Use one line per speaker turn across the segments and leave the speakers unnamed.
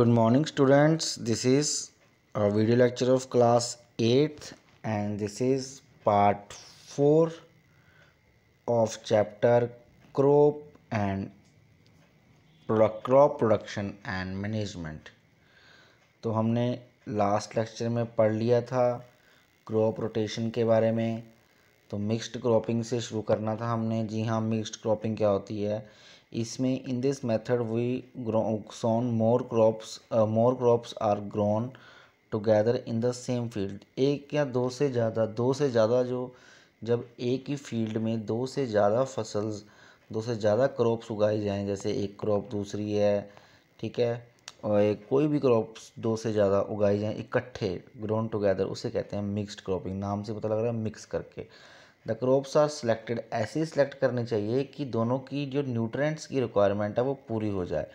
good morning students this is a video lecture of class eighth and this is part four of chapter crop and crop production and management तो हमने last lecture में पढ़ लिया था crop rotation के बारे में तो मिक्स्ड क्रॉपिंग से शुरू करना था हमने जी हाँ मिक्स्ड क्रॉपिंग क्या होती है इसमें in this method we grow, more crops more crops are grown are in the same field एक या दो से ज़्यादा दो से ज़्यादा जो जब एक ही फील्ड में दो से ज़्यादा फसल दो से ज़्यादा क्रॉप्स उगाए जाएँ जैसे एक क्रॉप दूसरी है ठीक है और एक कोई भी क्रॉप्स दो से ज़्यादा उगाए जाएँ इकट्ठे ग्रोन टुगेदर उसे कहते हैं मिक्सड क्रॉपिंग नाम से पता लग रहा है मिक्स करके द क्रॉप्स आर सिलेक्टेड ऐसे ही सिलेक्ट करने चाहिए कि दोनों की जो न्यूट्रेंट्स की रिक्वायरमेंट है वो पूरी हो जाए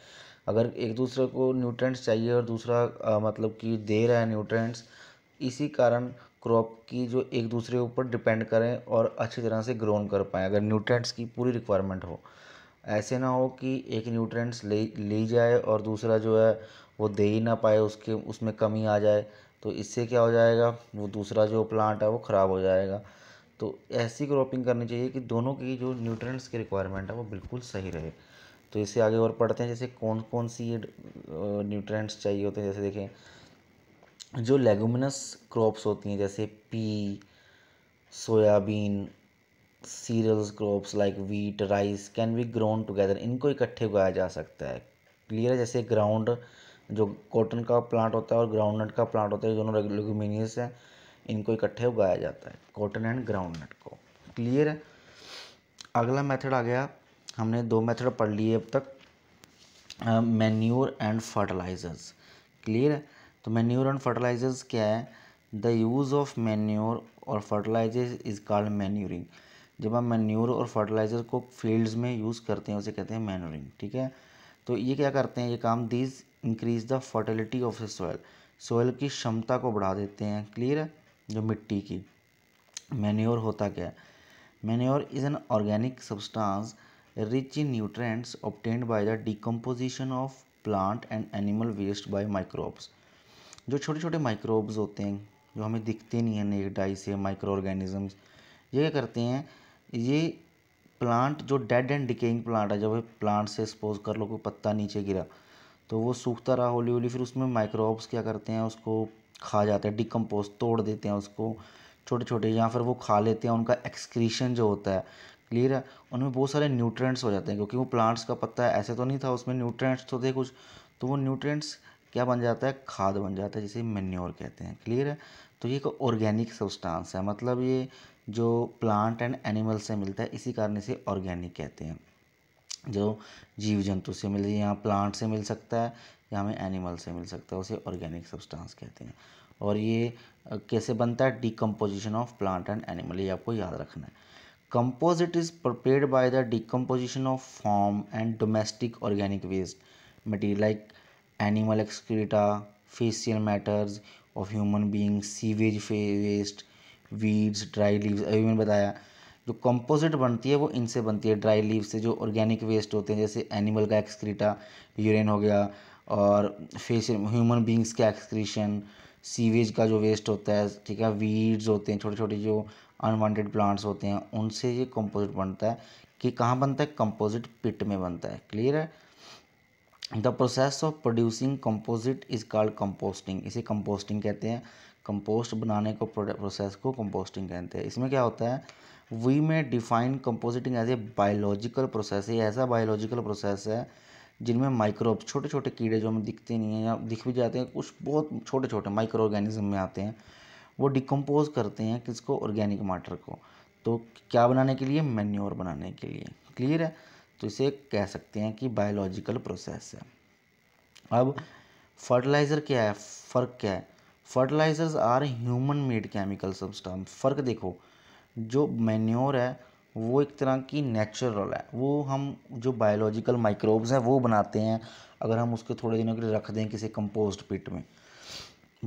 अगर एक दूसरे को न्यूट्रेंट्स चाहिए और दूसरा आ, मतलब कि दे रहा है न्यूट्रेंट्स इसी कारण क्रॉप की जो एक दूसरे ऊपर डिपेंड करें और अच्छी तरह से ग्रोन कर पाएँ अगर न्यूट्रेंट्स की पूरी रिक्वायरमेंट हो ऐसे ना हो कि एक न्यूट्रेंट्स ले ली जाए और दूसरा जो है वो दे ही ना पाए उसके उसमें कमी आ जाए तो इससे क्या हो जाएगा वो दूसरा जो प्लांट है वो ख़राब हो जाएगा तो ऐसी क्रॉपिंग करनी चाहिए कि दोनों की जो न्यूट्रिएंट्स की रिक्वायरमेंट है वो बिल्कुल सही रहे तो इसे आगे और पढ़ते हैं जैसे कौन कौन सी ये न्यूट्रेंट्स चाहिए होते हैं जैसे देखें जो लेगुमिनस क्रॉप्स होती हैं जैसे pea soybean cereals crops like wheat rice can be grown together इनको इकट्ठे उगाया जा सकता है क्लियर है जैसे ग्राउंड जो कॉटन का प्लांट होता है और ग्राउंड नट का प्लांट होता है दोनों लेगुमिनियस हैं इनको इकट्ठे उगाया जाता है कॉटन एंड ग्राउंड नट को क्लियर है अगला मेथड आ गया हमने दो मेथड पढ़ लिए अब तक मैन्योर एंड फर्टिलाइजर्स क्लियर है तो मैन्योर एंड फर्टिलाइजर्स क्या है द यूज़ ऑफ मैन्योर और फर्टिलाइजर्स इज़ कॉल्ड मैन्यूरिंग जब हम मैन्यूर और फर्टिलाइज़र को फील्ड्स में यूज़ करते हैं उसे कहते हैं मैन्यूरिंग ठीक है तो ये क्या करते हैं ये काम these increase the fertility of the soil soil की क्षमता को बढ़ा देते हैं क्लियर है जो मिट्टी की मैन्योर होता क्या है manure is an organic substance rich in nutrients obtained by the decomposition of plant and animal waste by microbes जो छोटे छोटे माइक्रोब्स होते हैं जो हमें दिखते नहीं हैं नेक डाई से माइक्रो ऑर्गेनिजम्स ये क्या करते हैं ये प्लांट जो डेड एंड डिकेइंग प्लांट है जब प्लांट से एक्सपोज कर लो कोई पत्ता नीचे गिरा तो वो सूखता रहा होली होली फिर उसमें माइक्रोब्स क्या करते हैं उसको खा जाते हैं डिकम्पोज तोड़ देते हैं उसको छोटे छोटे या फिर वो खा लेते हैं उनका एक्सक्रीशन जो होता है क्लियर है उनमें बहुत सारे न्यूट्रेंट्स हो जाते हैं क्योंकि वो प्लांट्स का पत्ता है ऐसे तो नहीं था उसमें न्यूट्रेंट्स तो थे कुछ तो वो न्यूट्रेंट्स क्या बन जाता है खाद बन जाता है जिसे मेन्योर कहते हैं क्लियर है तो ये एक ऑर्गेनिक सब्सटेंस है मतलब ये जो प्लांट एंड एनिमल से मिलता है इसी कारण इसे ऑर्गेनिक कहते हैं जो जीव जंतु से मिल रही है यहाँ प्लांट से मिल सकता है या हमें एनिमल से मिल सकता है उसे ऑर्गेनिक सब्सटेंस कहते हैं और ये कैसे बनता है decomposition of plant and animal ये आपको याद रखना है composite is prepare by the decomposition of farm and domestic organic waste material like animal excreta faecal matters of human being sewage waste weeds dry leaves अभी मैंने बताया जो composite बनती है वो इनसे बनती है ड्राई लीव से जो ऑर्गेनिक वेस्ट होते हैं जैसे एनिमल का एक्सक्रीटा यूरिन हो गया और फेस ह्यूमन बींग्स का एक्सक्रीशन सीवेज का जो वेस्ट होता है ठीक है वीड्स होते हैं छोटे छोटे जो अनवांटेड प्लांट्स होते हैं उनसे ये कंपोजिट बनता है कि कहाँ बनता है कंपोजिट पिट में बनता है क्लियर है the process of producing composite is called composting इसे कंपोस्टिंग कहते हैं कंपोस्ट बनाने को प्रोसेस को कंपोस्टिंग कहते हैं इसमें क्या होता है we may define compositing as a biological process ये ऐसा बायोलॉजिकल प्रोसेस है जिनमें माइक्रोब छोटे छोटे कीड़े जो हमें दिखते नहीं हैं या दिख भी जाते हैं कुछ बहुत छोटे छोटे माइक्रो ऑर्गेनिज्म में आते हैं वो डिकम्पोज करते हैं किसको ऑर्गेनिक मैटर को तो क्या बनाने के लिए मेन्योर बनाने के लिए क्लियर है तो इसे कह सकते हैं कि बायोलॉजिकल प्रोसेस है अब फर्टिलाइज़र क्या है फ़र्क क्या है fertilizers are human made chemical substance फ़र्क देखो जो मैन्योर है वो एक तरह की नेचुरल है वो हम जो बायोलॉजिकल माइक्रोब्स हैं वो बनाते हैं अगर हम उसके थोड़े दिनों के लिए रख दें किसी कंपोस्ट पिट में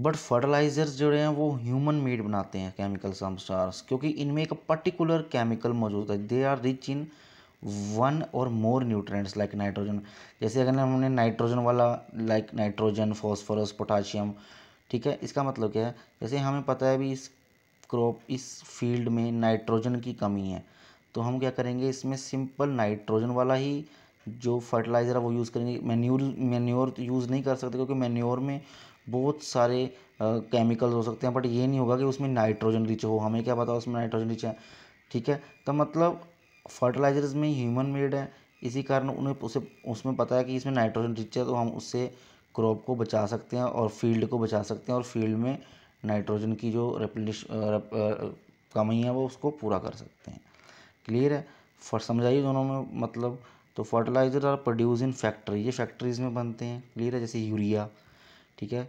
बट फर्टिलाइज़र्स जो हैं वो ह्यूमन मेड बनाते हैं केमिकल समस्टार्स क्योंकि इनमें एक पर्टिकुलर केमिकल मौजूद है they are rich in one or more nutrients like nitrogen जैसे अगर हमने नाइट्रोजन वाला लाइक नाइट्रोजन फॉस्फोरस पोटाशियम ठीक है इसका मतलब क्या है जैसे हमें पता है भी इस क्रॉप इस फील्ड में नाइट्रोजन की कमी है तो हम क्या करेंगे इसमें सिंपल नाइट्रोजन वाला ही जो फर्टिलाइज़र है वो यूज़ करेंगे मैन्यूल मैन्योर तो यूज़ नहीं कर सकते क्योंकि मैन्योर में बहुत सारे केमिकल्स हो सकते हैं बट ये नहीं होगा कि उसमें नाइट्रोजन रिच हो हमें क्या पता उसमें नाइट्रोजन रिच है ठीक है तो मतलब फर्टिलाइज़र्स में ह्यूमन मेड है इसी कारण उन्हें उसे उसमें पता है कि इसमें नाइट्रोजन रिच है तो हम उससे क्रॉप को बचा सकते हैं और फील्ड को बचा सकते हैं और फील्ड में नाइट्रोजन की जो रेप्लिश कमी है वो उसको पूरा कर सकते हैं क्लियर है फर समझाइए दोनों में मतलब तो fertilizer are produce in factory ये फैक्ट्रीज में बनते हैं क्लियर है जैसे यूरिया ठीक है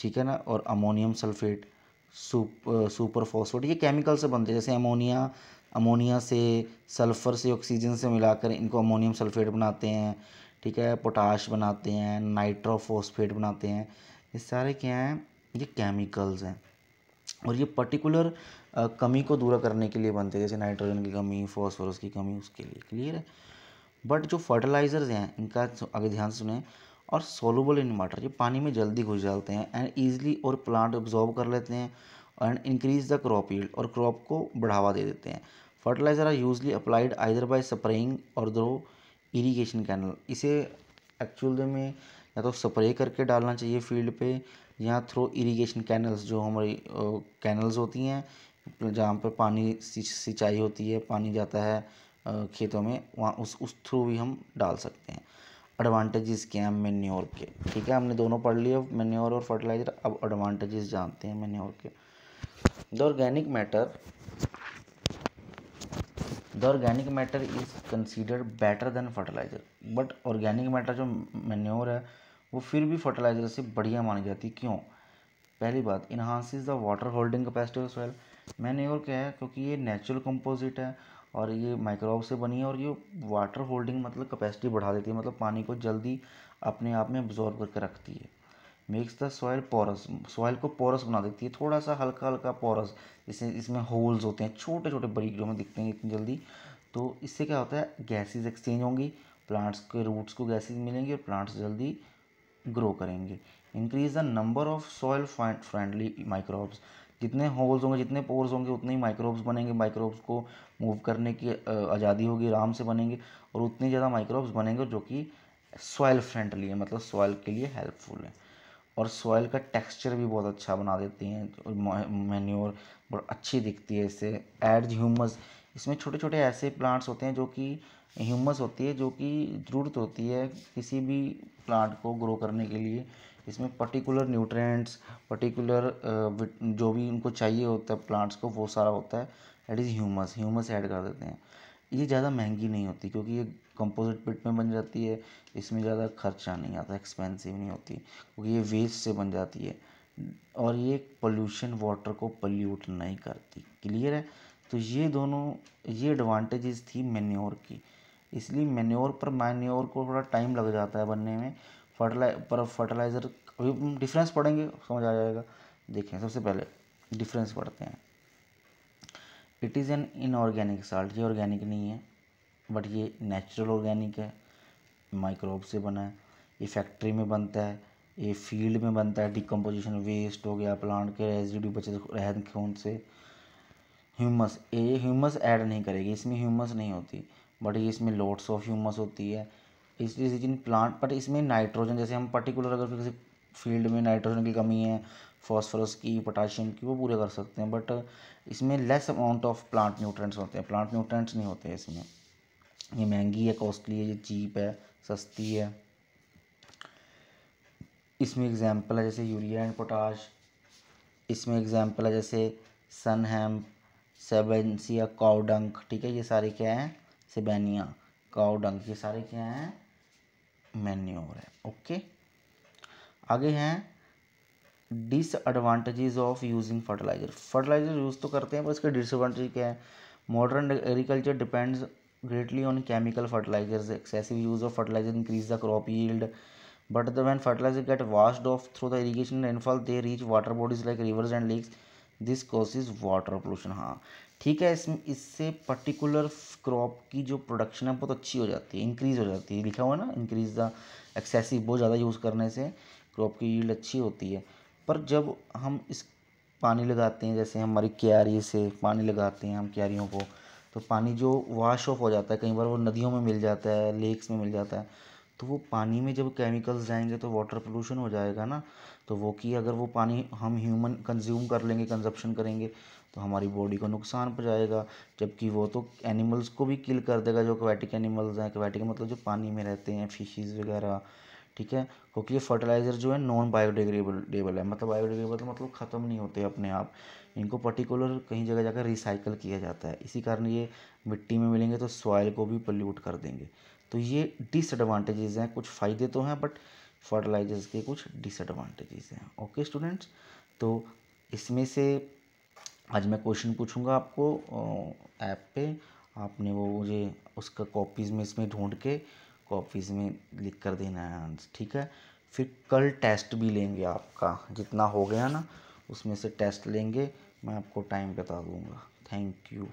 ठीक है ना और अमोनियम सल्फेट सुपर फॉस्फोट ये केमिकल से बनते हैं जैसे अमोनिया अमोनिया से सल्फ़र से ऑक्सीजन से मिलाकर इनको अमोनियम सल्फेट बनाते हैं ठीक है पोटाश बनाते हैं नाइट्रोफॉस्फेट बनाते हैं ये सारे क्या हैं ये केमिकल्स हैं और ये पर्टिकुलर कमी को दूर करने के लिए बनते हैं जैसे नाइट्रोजन की कमी फॉस्फोरस की कमी उसके लिए क्लियर है बट जो फर्टिलाइजर्स हैं इनका अगर ध्यान सुने और सोलूबल इन वाटर ये पानी में जल्दी घुस जाते हैं एंड ईजिली और प्लांट ऑब्जॉर्व कर लेते हैं and increase the crop yield और क्रॉप को बढ़ावा दे देते हैं fertilizer are usually applied either by spraying or through irrigation canal इसे एक्चुअल में या तो स्प्रे करके डालना चाहिए फील्ड पे यहाँ थ्रू इरिगेशन कैनल्स जो हमारी कैनल्स होती हैं जहाँ पर पानी सिंचाई होती है पानी जाता है खेतों में वहाँ उस उस थ्रू भी हम डाल सकते हैं एडवांटेजेस क्या हैं मेन्योर के ठीक है हमने दोनों पढ़ लिए मेन्योर और फर्टिलाइज़र अब एडवांटेजेस जानते हैं मेन्योर के the organic matter the organic matter is considered better than fertilizer but organic matter जो मेन्योर है वो फिर भी फर्टिलाइज़र से बढ़िया मानी जाती है क्यों पहली बात enhances the water holding capacity of soil मैंने और क्या है क्योंकि ये नेचुरल कंपोजिट है और ये माइक्रोब से बनी है और ये वाटर होल्डिंग मतलब कैपेसिटी बढ़ा देती है मतलब पानी को जल्दी अपने आप में अब्जॉर्व करके रखती है makes the soil porous soil को पोरस बना देती है थोड़ा सा हल्का हल्का पोरस जिससे इसमें होल्स होते हैं छोटे छोटे बरीक जो में दिखते हैं इतनी जल्दी तो इससे क्या होता है गैसेज एक्सचेंज होंगी प्लांट्स के रूट्स को गैसेज मिलेंगी और प्लांट्स जल्दी ग्रो करेंगे increase the number of soil friendly microbes जितने होल्स होंगे जितने पोर्स होंगे उतने ही माइक्रोब्स बनेंगे माइक्रोब्स को मूव करने की आज़ादी होगी आराम से बनेंगे और उतने ज़्यादा माइक्रोब्स बनेंगे जो कि सॉयल फ्रेंडली है मतलब सॉयल के लिए हेल्पफुल है और सॉयल का टेक्सचर भी बहुत अच्छा बना देती हैं मेन्योर बहुत अच्छी दिखती है इससे एड ह्यूमस इसमें छोटे छोटे ऐसे प्लांट्स होते हैं जो कि ह्यूमस होती है जो कि ज़रूरत होती है किसी भी प्लांट को ग्रो करने के लिए इसमें पर्टिकुलर न्यूट्रिएंट्स पर्टिकुलर जो भी उनको चाहिए होता है प्लांट्स को वो सारा होता है that is humus humus add कर देते हैं ये ज़्यादा महंगी नहीं होती क्योंकि ये कंपोजिट पिट में बन जाती है इसमें ज़्यादा खर्चा नहीं आता एक्सपेंसिव नहीं होती क्योंकि ये वेस्ट से बन जाती है और ये पोल्यूशन वाटर को पल्यूट नहीं करती क्लियर है तो ये दोनों ये एडवांटेजेस थी मेन्योर की इसलिए मेन्योर पर मैन्योर को थोड़ा टाइम लग जाता है बनने में फर्टिलाइ पर फर्टिलाइज़र अभी डिफरेंस पढ़ेंगे समझ आ जाएगा देखें सबसे पहले डिफरेंस पढ़ते हैं it is an inorganic salt ये ऑर्गेनिक नहीं है बट ये नेचुरल ऑर्गेनिक है माइक्रोब से बना है ये फैक्ट्री में बनता है ये फील्ड में बनता है डिकम्पोजिशन वेस्ट हो गया प्लांट के रेजिड्यू बचे रहन खून से ह्यूमस ये ह्यूमस ऐड नहीं करेगी इसमें ह्यूमस नहीं होती बट ये इसमें लोड्स ऑफ ह्यूमस होती है इसलिए जिन प्लांट पर इसमें नाइट्रोजन जैसे हम पर्टिकुलर अगर किसी फील्ड में नाइट्रोजन की कमी है फॉस्फोरस की पोटाशियम की वो पूरे कर सकते हैं बट इसमें less amount of plant nutrients होते हैं प्लांट न्यूट्रेंट्स नहीं होते हैं इसमें ये महंगी है कॉस्टली है ये चीप है सस्ती है इसमें एग्जाम्पल है जैसे यूरिया एंड पोटाश इसमें एग्जाम्पल है जैसे सन हैम्प सेबेंसिया काउडंक ठीक है ये सारे क्या हैं सेबेनिया काउडंक ये सारे क्या हैं मैन्योर है ओके आगे हैं disadvantages of using fertilizer fertilizer use तो करते हैं पर इसके डिसएडवांटेज क्या है modern agriculture depends greatly on chemical fertilizers excessive use of fertilizer increase the crop yield but the, when fertilizer get washed off through the irrigation rainfall they reach water bodies like rivers and lakes this causes water pollution हाँ ठीक है इसमें इससे particular crop की जो production है बहुत अच्छी हो जाती है इंक्रीज़ हो जाती है लिखा हुआ ना इंक्रीज़ द एक्सेसिव बहुत ज़्यादा यूज़ करने से क्रॉप की यील्ड अच्छी होती है पर जब हम इस पानी लगाते हैं जैसे हमारी क्यारी से पानी लगाते हैं हम क्यारियों को तो पानी जो वाश ऑफ हो जाता है कई बार वो नदियों में मिल जाता है लेक्स में मिल जाता है तो वो पानी में जब केमिकल्स जाएंगे तो वाटर पोल्यूशन हो जाएगा ना तो वो कि अगर वो पानी हम ह्यूमन कंज्यूम कर लेंगे कंजप्शन करेंगे तो हमारी बॉडी को नुकसान पहुँचाएगा जबकि वो तो एनिमल्स को भी किल कर देगा जो क्वेटिक एनिमल्स हैं क्वैटिक मतलब जो पानी में रहते हैं फिशीज़ वगैरह ठीक है क्योंकि ये फर्टिलाइज़र जो है नॉन बायोडिग्रेडेबल है मतलब बायोडिग्रेडेबल तो मतलब ख़त्म नहीं होते अपने आप इनको पर्टिकुलर कहीं जगह जाकर रिसाइकल किया जाता है इसी कारण ये मिट्टी में मिलेंगे तो सॉइल को भी पल्यूट कर देंगे तो ये डिसएडवांटेजेस हैं कुछ फ़ायदे तो हैं बट फर्टिलाइजर्स के कुछ डिसएडवांटेजेस हैं ओके स्टूडेंट्स तो इसमें से आज मैं क्वेश्चन पूछूंगा आपको ऐप पे आपने वो मुझे उसका कॉपीज़ में इसमें ढूंढ के कॉपीज़ में लिख कर देना है आंसर ठीक है फिर कल टेस्ट भी लेंगे आपका जितना हो गया ना उसमें से टेस्ट लेंगे मैं आपको टाइम बता दूंगा थैंक यू